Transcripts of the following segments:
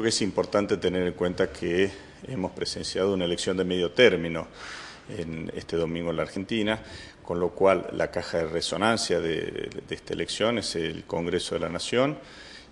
Creo que es importante tener en cuenta que hemos presenciado una elección de medio término en este domingo en la Argentina, con lo cual la caja de resonancia de, de esta elección es el Congreso de la Nación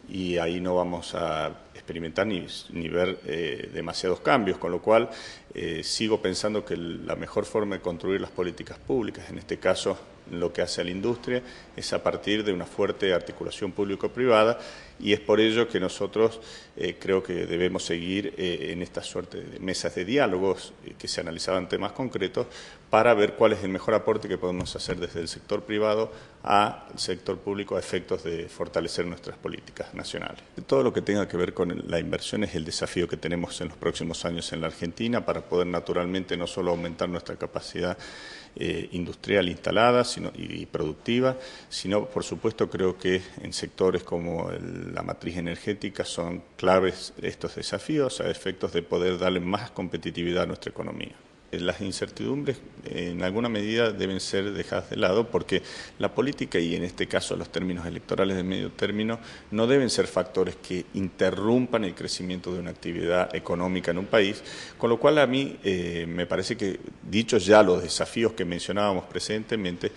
y ahí no vamos a experimentar ni, ver eh, demasiados cambios, con lo cual eh, sigo pensando que la mejor forma de construir las políticas públicas, en este caso lo que hace la industria, es a partir de una fuerte articulación público-privada y es por ello que nosotros eh, creo que debemos seguir en esta suerte de mesas de diálogos que se analizaban temas concretos para ver cuál es el mejor aporte que podemos hacer desde el sector privado al sector público a efectos de fortalecer nuestras políticas nacionales. Todo lo que tenga que ver con la inversión es el desafío que tenemos en los próximos años en la Argentina para poder naturalmente no solo aumentar nuestra capacidad eh, industrial instalada sino, y, productiva, sino por supuesto creo que en sectores como la matriz energética son claves estos desafíos a efectos de poder darle más competitividad a nuestra economía. Eh, las incertidumbres eh, en alguna medida deben ser dejadas de lado porque la política y en este caso los términos electorales de medio término no deben ser factores que interrumpan el crecimiento de una actividad económica en un país, con lo cual a mí eh, me parece que, dichos ya los desafíos que mencionábamos precedentemente,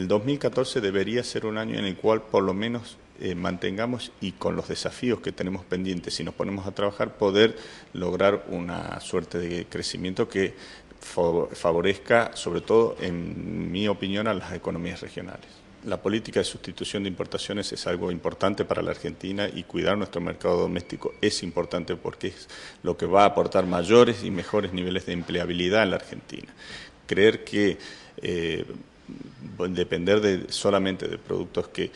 el 2014 debería ser un año en el cual por lo menos eh, mantengamos y con los desafíos que tenemos pendientes, si nos ponemos a trabajar, poder lograr una suerte de crecimiento que favorezca, sobre todo, en mi opinión, a las economías regionales. La política de sustitución de importaciones es algo importante para la Argentina y cuidar nuestro mercado doméstico es importante porque es lo que va a aportar mayores y mejores niveles de empleabilidad en la Argentina. Creer que eh, Mm, depender de, solamente de productos que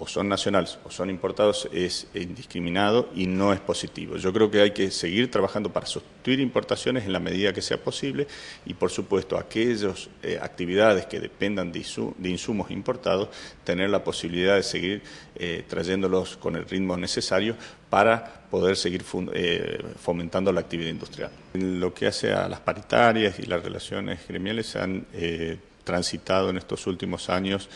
o son nacionales o son importados es indiscriminado y no es positivo. Yo creo que hay que seguir trabajando para sustituir importaciones en la medida que sea posible y, por supuesto, aquellas eh, actividades que dependan de, insumos importados, tener la posibilidad de seguir eh, trayéndolos con el ritmo necesario para poder seguir eh, fomentando la actividad industrial. En lo que hace a las paritarias y las relaciones gremiales se han transitado en estos últimos años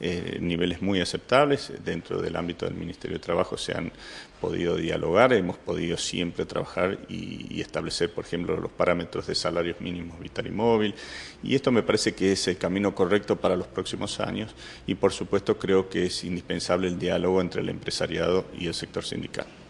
eh, niveles muy aceptables. Dentro del ámbito del Ministerio de Trabajo se han podido dialogar, hemos podido siempre trabajar y establecer, por ejemplo, los parámetros de salarios mínimos vital y móvil. Y esto me parece que es el camino correcto para los próximos años y, por supuesto, creo que es indispensable el diálogo entre el empresariado y el sector sindical.